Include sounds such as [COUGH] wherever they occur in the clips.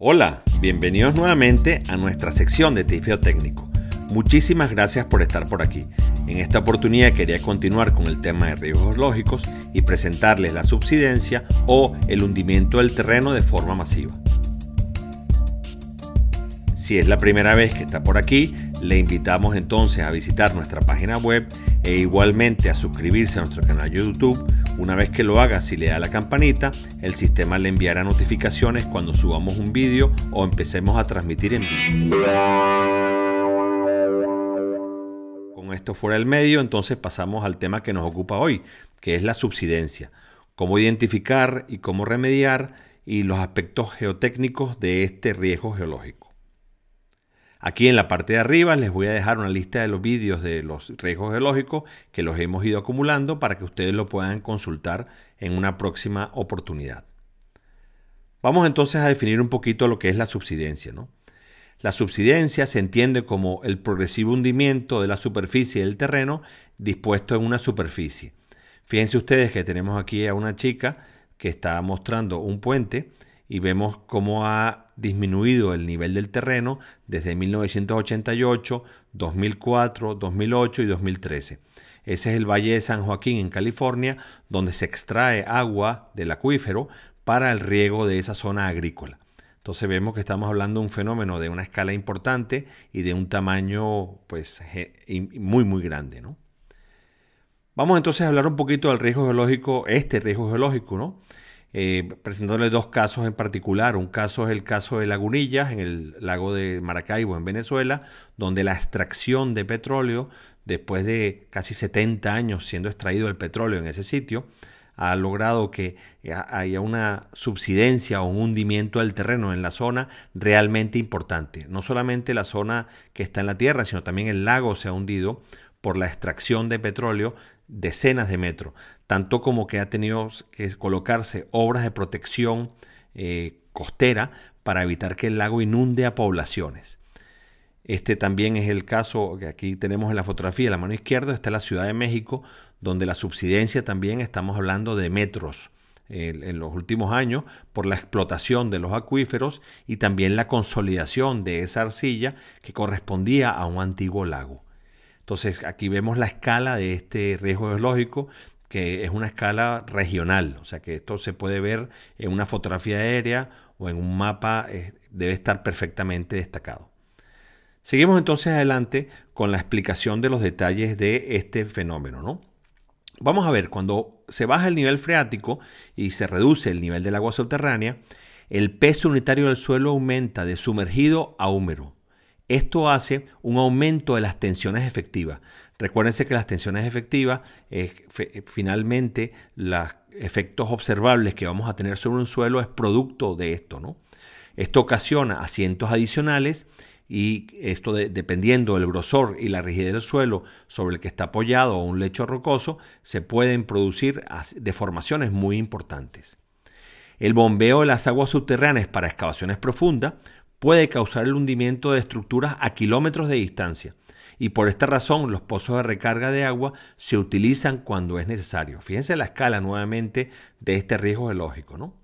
Hola, bienvenidos nuevamente a nuestra sección de tips biotécnico. Muchísimas gracias por estar por aquí. En esta oportunidad quería continuar con el tema de riesgos lógicos y presentarles la subsidencia o el hundimiento del terreno de forma masiva. Si es la primera vez que está por aquí, le invitamos entonces a visitar nuestra página web e igualmente a suscribirse a nuestro canal de YouTube. Una vez que lo haga, si le da la campanita, el sistema le enviará notificaciones cuando subamos un vídeo o empecemos a transmitir en vivo. Con esto fuera el medio, entonces pasamos al tema que nos ocupa hoy, que es la subsidencia. Cómo identificar y cómo remediar y los aspectos geotécnicos de este riesgo geológico. Aquí en la parte de arriba les voy a dejar una lista de los vídeos de los riesgos geológicos que los hemos ido acumulando para que ustedes lo puedan consultar en una próxima oportunidad. Vamos entonces a definir un poquito lo que es la subsidencia. La subsidencia se entiende como el progresivo hundimiento de la superficie del terreno dispuesto en una superficie. Fíjense ustedes que tenemos aquí a una chica que está mostrando un puente y vemos cómo ha disminuido el nivel del terreno desde 1988, 2004, 2008 y 2013. Ese es el Valle de San Joaquín en California, donde se extrae agua del acuífero para el riego de esa zona agrícola. Entonces vemos que estamos hablando de un fenómeno de una escala importante y de un tamaño pues, muy, muy grande. Vamos entonces a hablar un poquito del riesgo geológico, este riesgo geológico, ¿no? eh, dos casos en particular. Un caso es el caso de Lagunillas, en el lago de Maracaibo, en Venezuela, donde la extracción de petróleo, después de casi 70 años siendo extraído el petróleo en ese sitio, ha logrado que eh, haya una subsidencia o un hundimiento del terreno en la zona realmente importante. No solamente la zona que está en la tierra, sino también el lago se ha hundido por la extracción de petróleo decenas de metros, tanto como que ha tenido que colocarse obras de protección eh, costera para evitar que el lago inunde a poblaciones. Este también es el caso que aquí tenemos en la fotografía, de la mano izquierda está la Ciudad de México, donde la subsidencia también estamos hablando de metros en los últimos años por la explotación de los acuíferos y también la consolidación de esa arcilla que correspondía a un antiguo lago. Entonces, aquí vemos la escala de este riesgo geológico, que es una escala regional, o sea que esto se puede ver en una fotografía aérea o en un mapa, eh, debe estar perfectamente destacado. Seguimos entonces adelante con la explicación de los detalles de este fenómeno, ¿no? Vamos a ver, cuando se baja el nivel freático y se reduce el nivel del agua subterránea, el peso unitario del suelo aumenta de sumergido a húmero. Esto hace un aumento de las tensiones efectivas. Recuérdense que las tensiones efectivas, finalmente, los efectos observables que vamos a tener sobre un suelo es producto de esto, ¿no? Esto ocasiona asientos adicionales y esto dependiendo del grosor y la rigidez del suelo sobre el que está apoyado o un lecho rocoso, se pueden producir deformaciones muy importantes. El bombeo de las aguas subterráneas para excavaciones profundas puede causar el hundimiento de estructuras a kilómetros de distancia y por esta razón los pozos de recarga de agua se utilizan cuando es necesario. Fíjense la escala nuevamente de este riesgo geológico. ¿no?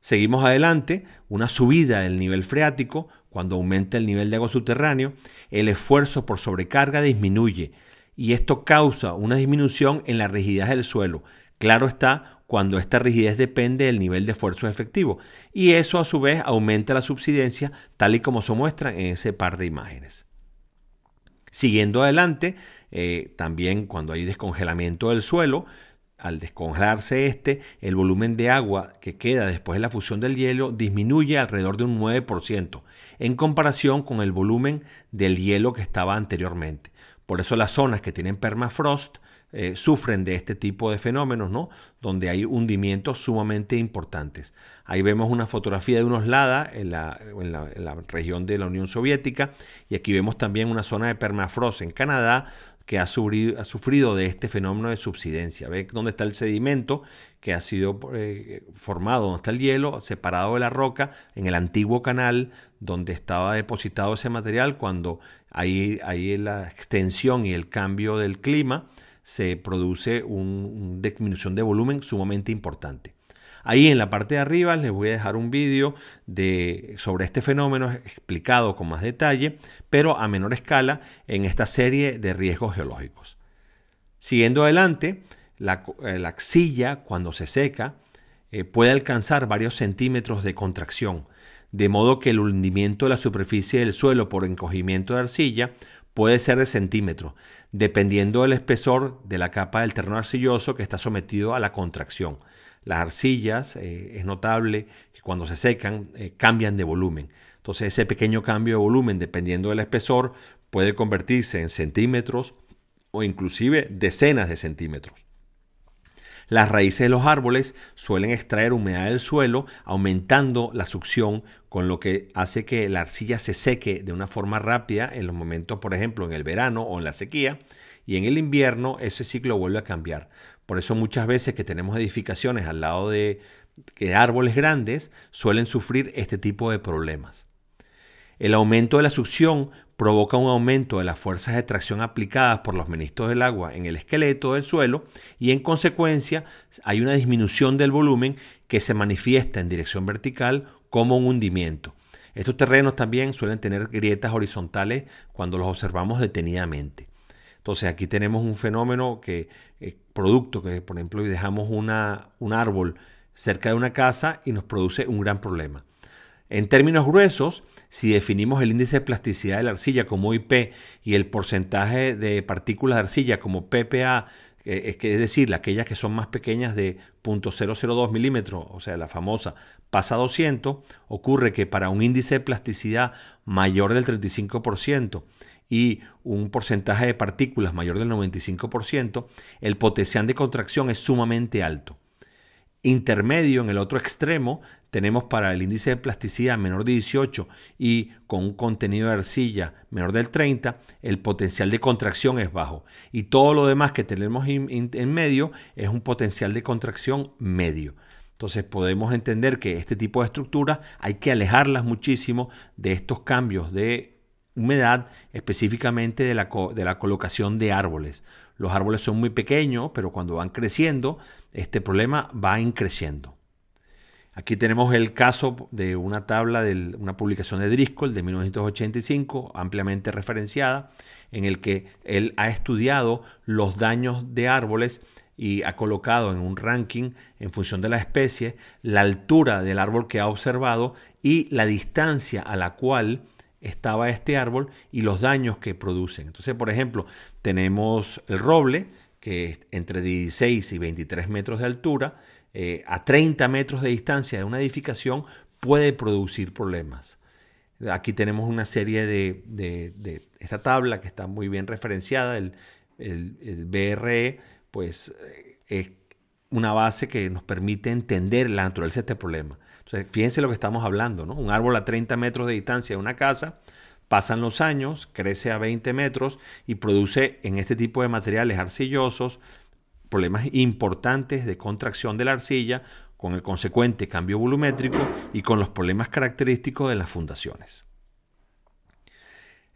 Seguimos adelante, una subida del nivel freático, cuando aumenta el nivel de agua subterráneo, el esfuerzo por sobrecarga disminuye y esto causa una disminución en la rigidez del suelo. Claro está, cuando esta rigidez depende del nivel de esfuerzo efectivo y eso a su vez aumenta la subsidencia tal y como se muestra en ese par de imágenes. Siguiendo adelante, eh, también cuando hay descongelamiento del suelo, al descongelarse este, el volumen de agua que queda después de la fusión del hielo disminuye alrededor de un 9% en comparación con el volumen del hielo que estaba anteriormente. Por eso las zonas que tienen permafrost eh, sufren de este tipo de fenómenos, ¿no? Donde hay hundimientos sumamente importantes. Ahí vemos una fotografía de unos Lada en la, región de la Unión Soviética y aquí vemos también una zona de permafrost en Canadá que ha sufrido, de este fenómeno de subsidencia. Ve dónde está el sedimento que ha sido eh, formado, dónde está el hielo, separado de la roca, en el antiguo canal donde estaba depositado ese material cuando ahí hay la extensión y el cambio del clima, se produce una disminución de volumen sumamente importante. Ahí en la parte de arriba les voy a dejar un vídeo sobre este fenómeno explicado con más detalle, pero a menor escala en esta serie de riesgos geológicos. Siguiendo adelante, la, arcilla eh, axilla cuando se seca eh, puede alcanzar varios centímetros de contracción, de modo que el hundimiento de la superficie del suelo por encogimiento de arcilla puede ser de centímetros, dependiendo del espesor de la capa del terreno arcilloso que está sometido a la contracción. Las arcillas, eh, es notable que cuando se secan, eh, cambian de volumen. Entonces ese pequeño cambio de volumen, dependiendo del espesor, puede convertirse en centímetros o inclusive decenas de centímetros. Las raíces de los árboles suelen extraer humedad del suelo, aumentando la succión, con lo que hace que la arcilla se seque de una forma rápida en los momentos, por ejemplo, en el verano o en la sequía, y en el invierno ese ciclo vuelve a cambiar. Por eso muchas veces que tenemos edificaciones al lado de, árboles grandes, suelen sufrir este tipo de problemas. El aumento de la succión provoca un aumento de las fuerzas de tracción aplicadas por los ministros del agua en el esqueleto del suelo y en consecuencia hay una disminución del volumen que se manifiesta en dirección vertical como un hundimiento. Estos terrenos también suelen tener grietas horizontales cuando los observamos detenidamente. Entonces aquí tenemos un fenómeno que, eh, producto que por ejemplo dejamos un árbol cerca de una casa y nos produce un gran problema. En términos gruesos, si definimos el índice de plasticidad de la arcilla como IP y el porcentaje de partículas de arcilla como PPA, es decir, aquellas que son más pequeñas de 0.002 milímetros, o sea, la famosa pasa 200, ocurre que para un índice de plasticidad mayor del 35% y un porcentaje de partículas mayor del 95%, el potencial de contracción es sumamente alto intermedio, en el otro extremo, tenemos para el índice de plasticidad menor de 18 y con un contenido de arcilla menor del 30, el potencial de contracción es bajo. Y todo lo demás que tenemos en medio es un potencial de contracción medio. Entonces podemos entender que este tipo de estructuras hay que alejarlas muchísimo de estos cambios de humedad, específicamente de la, de la colocación de árboles. Los árboles son muy pequeños, pero cuando van creciendo, este problema va creciendo. Aquí tenemos el caso de una tabla de una publicación de Driscoll de 1985, ampliamente referenciada, en el que él ha estudiado los daños de árboles y ha colocado en un ranking en función de la especie la altura del árbol que ha observado y la distancia a la cual estaba este árbol y los daños que producen. Entonces, por ejemplo, tenemos el roble, que es entre 16 y 23 metros de altura, eh, a 30 metros de distancia de una edificación, puede producir problemas. Aquí tenemos una serie de, esta tabla que está muy bien referenciada, el, el, BRE, pues eh, es una base que nos permite entender la naturaleza de este problema. Entonces, fíjense lo que estamos hablando, ¿no? Un árbol a 30 metros de distancia de una casa Pasan los años, crece a 20 metros y produce en este tipo de materiales arcillosos problemas importantes de contracción de la arcilla con el consecuente cambio volumétrico y con los problemas característicos de las fundaciones.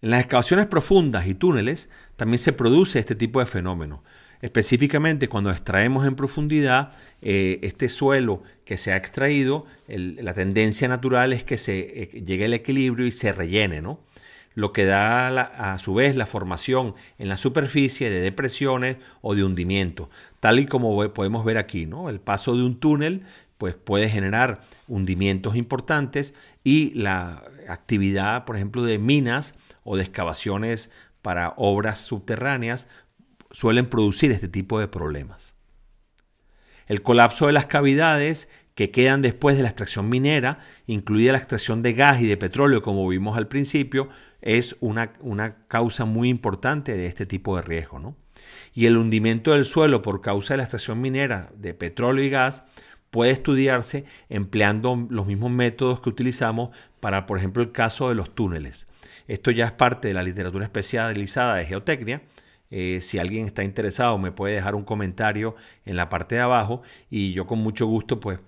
En las excavaciones profundas y túneles también se produce este tipo de fenómeno. Específicamente cuando extraemos en profundidad eh, este suelo que se ha extraído, la tendencia natural es que se eh, llegue al equilibrio y se rellene, ¿no? lo que da a su vez la formación en la superficie de depresiones o de hundimiento, tal y como podemos ver aquí, El paso de un túnel pues puede generar hundimientos importantes y la actividad, por ejemplo, de minas o de excavaciones para obras subterráneas suelen producir este tipo de problemas. El colapso de las cavidades que quedan después de la extracción minera, incluida la extracción de gas y de petróleo, como vimos al principio, es una, causa muy importante de este tipo de riesgo. ¿no? Y el hundimiento del suelo por causa de la extracción minera de petróleo y gas puede estudiarse empleando los mismos métodos que utilizamos para, por ejemplo, el caso de los túneles. Esto ya es parte de la literatura especializada de geotecnia eh, si alguien está interesado, me puede dejar un comentario en la parte de abajo y yo con mucho gusto pues,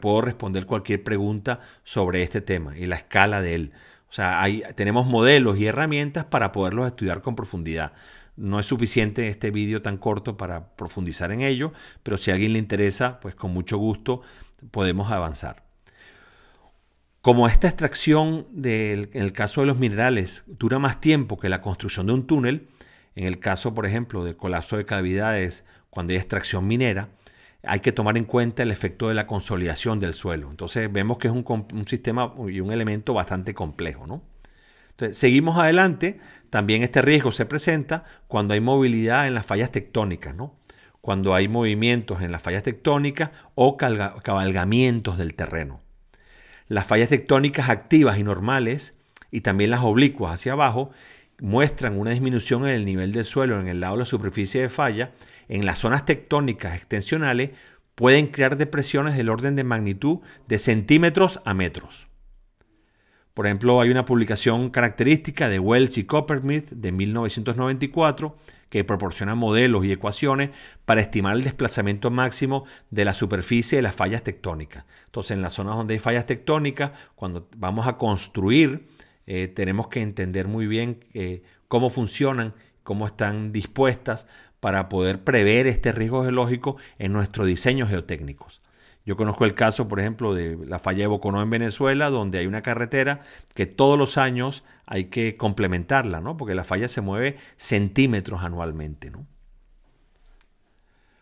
puedo responder cualquier pregunta sobre este tema y la escala de él. O sea, tenemos modelos y herramientas para poderlos estudiar con profundidad. No es suficiente este vídeo tan corto para profundizar en ello, pero si a alguien le interesa, pues con mucho gusto podemos avanzar. Como esta extracción, del, en el caso de los minerales, dura más tiempo que la construcción de un túnel, en el caso, por ejemplo, del colapso de cavidades cuando hay extracción minera, hay que tomar en cuenta el efecto de la consolidación del suelo. Entonces vemos que es un, sistema y un elemento bastante complejo. ¿no? seguimos adelante, también este riesgo se presenta cuando hay movilidad en las fallas tectónicas, cuando hay movimientos en las fallas tectónicas o cabalgamientos del terreno. Las fallas tectónicas activas y normales y también las oblicuas hacia abajo muestran una disminución en el nivel del suelo en el lado de la superficie de falla, en las zonas tectónicas extensionales pueden crear depresiones del orden de magnitud de centímetros a metros. Por ejemplo, hay una publicación característica de Wells y Coppermith de 1994 que proporciona modelos y ecuaciones para estimar el desplazamiento máximo de la superficie de las fallas tectónicas. Entonces, en las zonas donde hay fallas tectónicas, cuando vamos a construir eh, tenemos que entender muy bien eh, cómo funcionan, cómo están dispuestas para poder prever este riesgo geológico en nuestros diseños geotécnicos. Yo conozco el caso, por ejemplo, de la falla de Boconó en Venezuela, donde hay una carretera que todos los años hay que complementarla, Porque la falla se mueve centímetros anualmente,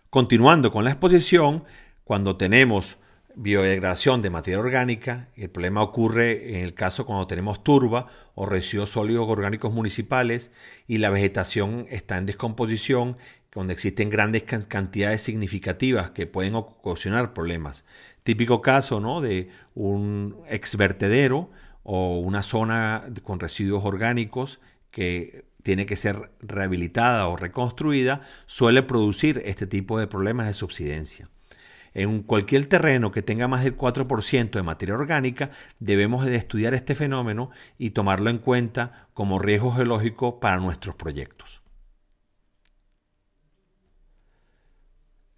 Continuando con la exposición, cuando tenemos biodegradación de materia orgánica. El problema ocurre en el caso cuando tenemos turba o residuos sólidos orgánicos municipales y la vegetación está en descomposición, donde existen grandes cantidades significativas que pueden ocasionar problemas. Típico caso ¿no? de un vertedero o una zona con residuos orgánicos que tiene que ser rehabilitada o reconstruida, suele producir este tipo de problemas de subsidencia. En cualquier terreno que tenga más del 4% de materia orgánica, debemos de estudiar este fenómeno y tomarlo en cuenta como riesgo geológico para nuestros proyectos.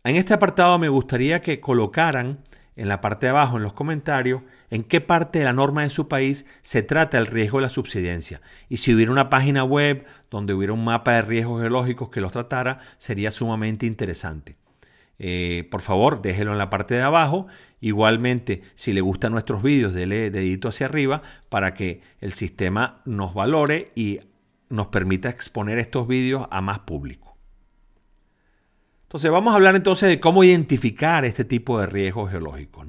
En este apartado me gustaría que colocaran en la parte de abajo, en los comentarios, en qué parte de la norma de su país se trata el riesgo de la subsidencia. Y si hubiera una página web donde hubiera un mapa de riesgos geológicos que los tratara, sería sumamente interesante. Eh, por favor déjelo en la parte de abajo. Igualmente, si le gustan nuestros vídeos, dele dedito hacia arriba para que el sistema nos valore y nos permita exponer estos vídeos a más público. Entonces vamos a hablar entonces de cómo identificar este tipo de riesgos geológicos.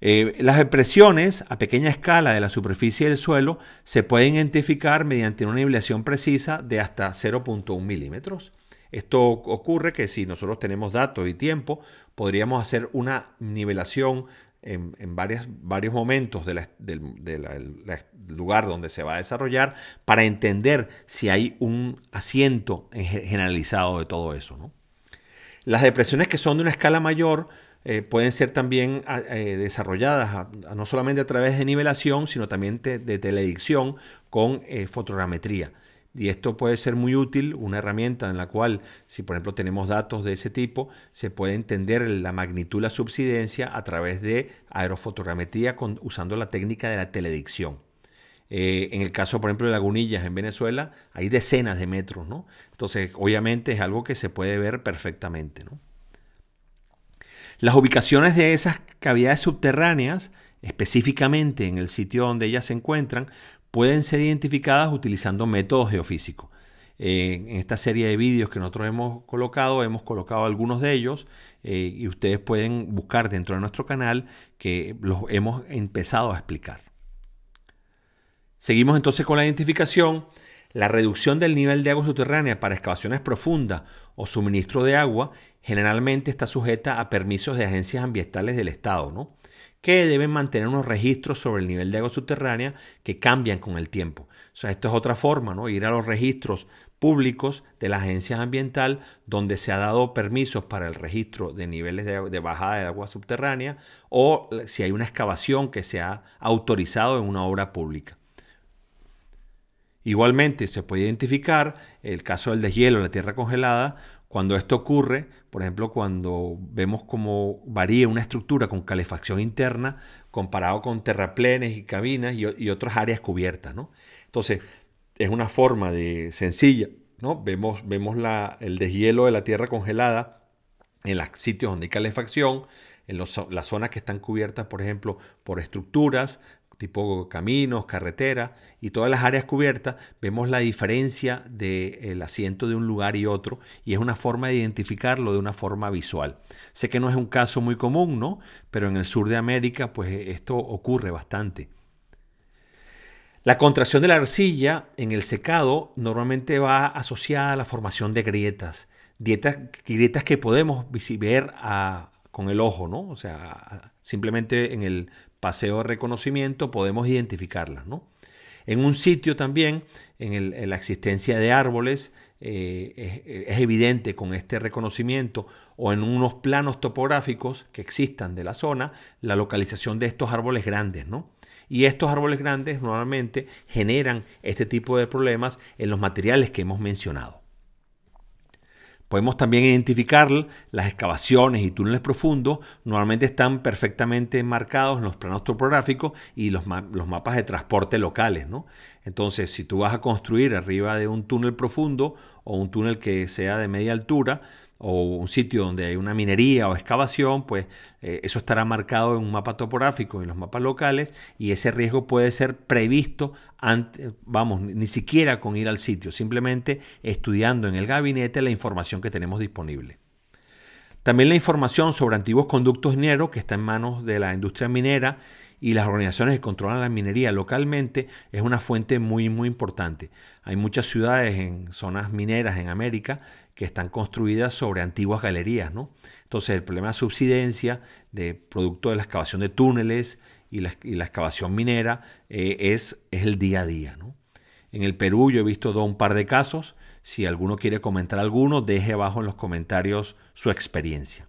Eh, las depresiones a pequeña escala de la superficie del suelo se pueden identificar mediante una nivelación precisa de hasta 0.1 milímetros. Esto ocurre que si nosotros tenemos datos y tiempo, podríamos hacer una nivelación en, varios momentos del lugar donde se va a desarrollar para entender si hay un asiento generalizado de todo eso. Las depresiones que son de una escala mayor eh, pueden ser también ah, eh, desarrolladas no solamente a través de nivelación, sino también de teledicción con eh, fotogrametría. Y esto puede ser muy útil, una herramienta en la cual, si por ejemplo tenemos datos de ese tipo, se puede entender la magnitud, la subsidencia a través de aerofotogrametría usando la técnica de la teledicción. Eh, en el caso, por ejemplo, de Lagunillas en Venezuela, hay decenas de metros, ¿no? Entonces, obviamente es algo que se puede ver perfectamente, Las ubicaciones de esas cavidades subterráneas específicamente en el sitio donde ellas se encuentran, pueden ser identificadas utilizando métodos geofísicos. en esta serie de vídeos que nosotros hemos colocado, hemos colocado algunos de ellos eh, y ustedes pueden buscar dentro de nuestro canal que los hemos empezado a explicar. Seguimos entonces con la identificación. La reducción del nivel de agua subterránea para excavaciones profundas o suministro de agua generalmente está sujeta a permisos de agencias ambientales del Estado, ¿no? que deben mantener unos registros sobre el nivel de agua subterránea que cambian con el tiempo. O sea, esto es otra forma, ¿no? Ir a los registros públicos de la agencia ambiental donde se ha dado permisos para el registro de niveles de, de, bajada de agua subterránea o si hay una excavación que se ha autorizado en una obra pública. Igualmente se puede identificar el caso del deshielo en la tierra congelada cuando esto ocurre, por ejemplo, cuando vemos cómo varía una estructura con calefacción interna comparado con terraplenes y cabinas y, otras áreas cubiertas, Entonces, es una forma de sencilla, ¿no? Vemos, vemos el deshielo de la tierra congelada en los sitios donde hay calefacción, en las zonas que están cubiertas, por ejemplo, por estructuras, tipo caminos, carreteras y todas las áreas cubiertas, vemos la diferencia del eh, asiento de un lugar y otro y es una forma de identificarlo de una forma visual. Sé que no es un caso muy común, ¿no? Pero en el sur de América, pues eh, esto ocurre bastante. La contracción de la arcilla en el secado normalmente va asociada a la formación de grietas, grietas que podemos ver ah, con el ojo, ¿no? O sea, simplemente en el paseo de reconocimiento, podemos identificarlas. ¿no? En un sitio también, en, la existencia de árboles, eh, es, es, evidente con este reconocimiento o en unos planos topográficos que existan de la zona, la localización de estos árboles grandes, ¿no? Y estos árboles grandes normalmente generan este tipo de problemas en los materiales que hemos mencionado. Podemos también identificar las excavaciones y túneles profundos, normalmente están perfectamente marcados en los planos topográficos y los, mapas de transporte locales. Entonces, si tú vas a construir arriba de un túnel profundo o un túnel que sea de media altura, o un sitio donde hay una minería o excavación, pues eh, eso estará marcado en un mapa topográfico, en los mapas locales, y ese riesgo puede ser previsto, antes, vamos, ni siquiera con ir al sitio, simplemente estudiando en el gabinete la información que tenemos disponible. También la información sobre antiguos conductos mineros que está en manos de la industria minera y las organizaciones que controlan la minería localmente es una fuente muy, muy importante. Hay muchas ciudades en zonas mineras en América que están construidas sobre antiguas galerías. ¿no? Entonces el problema de subsidencia, de producto de la excavación de túneles y la, excavación minera, eh, es, el día a día. En el Perú yo he visto un par de casos. Si alguno quiere comentar alguno, deje abajo en los comentarios su experiencia.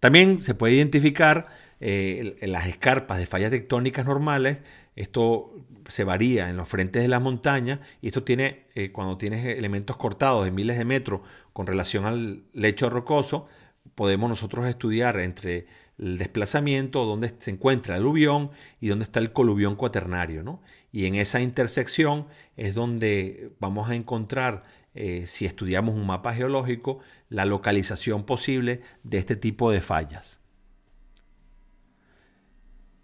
También se puede identificar eh, las escarpas de fallas tectónicas normales. Esto se varía en los frentes de las montañas y esto tiene, eh, cuando tienes elementos cortados de miles de metros con relación al lecho rocoso, podemos nosotros estudiar entre el desplazamiento, donde se encuentra el aluvión y dónde está el coluvión cuaternario. Y en esa intersección es donde vamos a encontrar, eh, si estudiamos un mapa geológico, la localización posible de este tipo de fallas.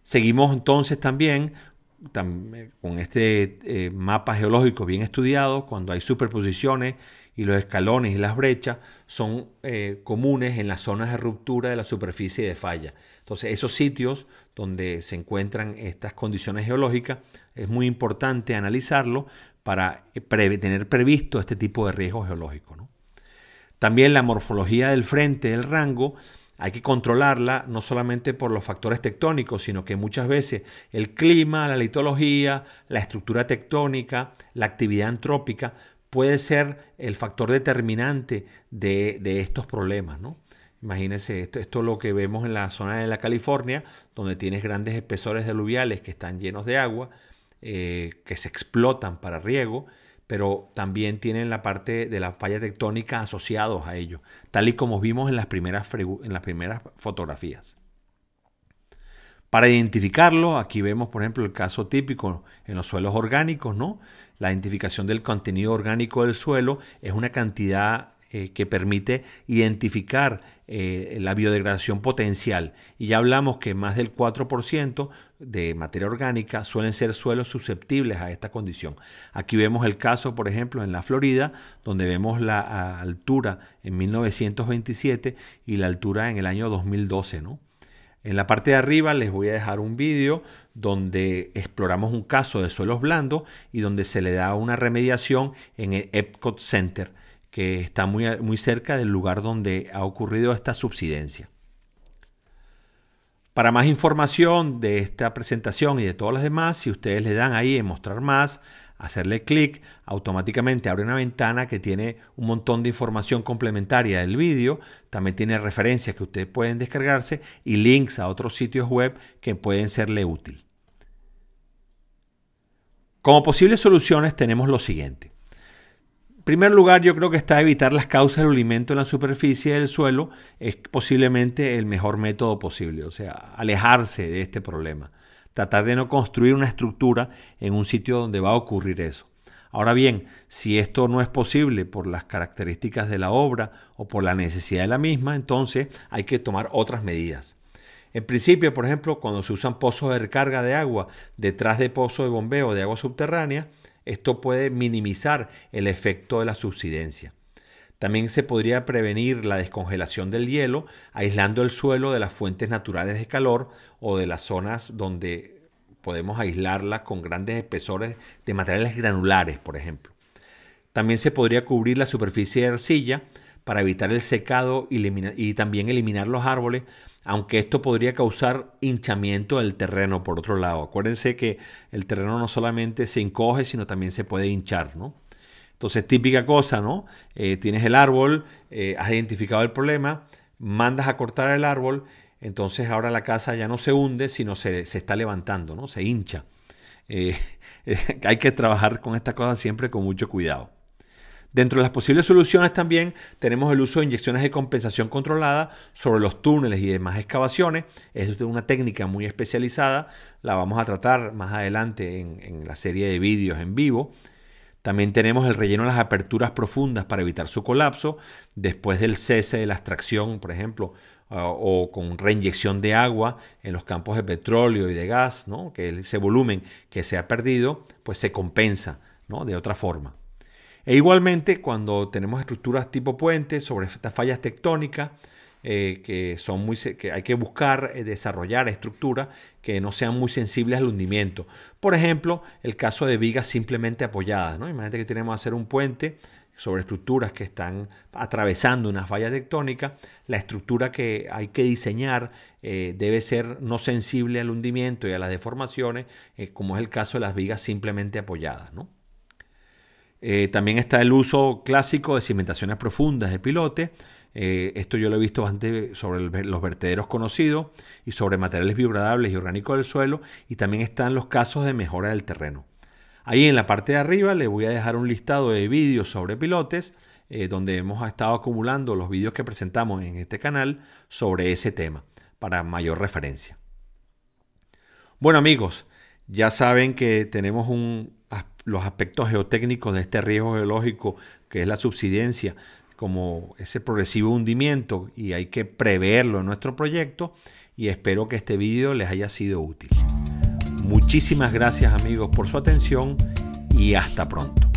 Seguimos entonces también eh, con este eh, mapa geológico bien estudiado, cuando hay superposiciones y los escalones y las brechas son eh, comunes en las zonas de ruptura de la superficie de falla. Entonces, esos sitios donde se encuentran estas condiciones geológicas, es muy importante analizarlo para tener previsto este tipo de riesgo geológico. También la morfología del frente del rango hay que controlarla no solamente por los factores tectónicos, sino que muchas veces el clima, la litología, la estructura tectónica, la actividad antrópica puede ser el factor determinante de, estos problemas. Imagínense, esto, esto, es lo que vemos en la zona de la California, donde tienes grandes espesores de aluviales que están llenos de agua, eh, que se explotan para riego pero también tienen la parte de la falla tectónica asociados a ello, tal y como vimos en las primeras, en las primeras fotografías. Para identificarlo, aquí vemos, por ejemplo, el caso típico en los suelos orgánicos, ¿no? La identificación del contenido orgánico del suelo es una cantidad eh, que permite identificar eh, la biodegradación potencial. Y ya hablamos que más del 4% de materia orgánica suelen ser suelos susceptibles a esta condición. Aquí vemos el caso, por ejemplo, en la Florida, donde vemos la altura en 1927 y la altura en el año 2012, ¿no? En la parte de arriba les voy a dejar un vídeo donde exploramos un caso de suelos blandos y donde se le da una remediación en el Epcot Center que está muy, muy cerca del lugar donde ha ocurrido esta subsidencia. Para más información de esta presentación y de todas las demás, si ustedes le dan ahí en mostrar más, hacerle clic, automáticamente abre una ventana que tiene un montón de información complementaria del vídeo, también tiene referencias que ustedes pueden descargarse y links a otros sitios web que pueden serle útil. Como posibles soluciones tenemos lo siguiente primer lugar, yo creo que está evitar las causas del alimento en la superficie del suelo es posiblemente el mejor método posible, o sea, alejarse de este problema. Tratar de no construir una estructura en un sitio donde va a ocurrir eso. Ahora bien, si esto no es posible por las características de la obra o por la necesidad de la misma, entonces hay que tomar otras medidas. En principio, por ejemplo, cuando se usan pozos de recarga de agua detrás de pozos de bombeo de agua subterránea, esto puede minimizar el efecto de la subsidencia. También se podría prevenir la descongelación del hielo aislando el suelo de las fuentes naturales de calor o de las zonas donde podemos aislarla con grandes espesores de materiales granulares, por ejemplo. También se podría cubrir la superficie de arcilla para evitar el secado y, y también eliminar los árboles aunque esto podría causar hinchamiento del terreno por otro lado. Acuérdense que el terreno no solamente se encoge, sino también se puede hinchar, ¿no? Entonces, típica cosa, ¿no? Eh, tienes el árbol, eh, has identificado el problema, mandas a cortar el árbol, entonces ahora la casa ya no se hunde, sino se, está levantando, ¿no? Se hincha. Eh, [LAUGHS] hay que trabajar con esta cosa siempre con mucho cuidado. Dentro de las posibles soluciones también tenemos el uso de inyecciones de compensación controlada sobre los túneles y demás excavaciones. Es una técnica muy especializada, la vamos a tratar más adelante en, la serie de vídeos en vivo. También tenemos el relleno de las aperturas profundas para evitar su colapso después del cese de la extracción, por ejemplo, ah, o con reinyección de agua en los campos de petróleo y de gas, que ese volumen que se ha perdido, pues se compensa ¿no? de otra forma. E igualmente, cuando tenemos estructuras tipo puente sobre estas fallas tectónicas, eh, que, son muy, que hay que buscar eh, desarrollar estructuras que no sean muy sensibles al hundimiento. Por ejemplo, el caso de vigas simplemente apoyadas. ¿no? Imagínate que tenemos que hacer un puente sobre estructuras que están atravesando una falla tectónica, la estructura que hay que diseñar eh, debe ser no sensible al hundimiento y a las deformaciones, como es el caso de las vigas simplemente apoyadas. ¿no? Eh, también está el uso clásico de cimentaciones profundas de pilote. Eh, esto yo lo he visto bastante sobre los vertederos conocidos y sobre materiales biodegradables y orgánicos del suelo. Y también están los casos de mejora del terreno. Ahí en la parte de arriba les voy a dejar un listado de vídeos sobre pilotes, eh, donde hemos estado acumulando los vídeos que presentamos en este canal sobre ese tema, para mayor referencia. Bueno amigos, ya saben que tenemos un, los aspectos geotécnicos de este riesgo geológico, que es la subsidencia, como ese progresivo hundimiento, y hay que preverlo en nuestro proyecto, y espero que este vídeo les haya sido útil. Muchísimas gracias amigos por su atención y hasta pronto.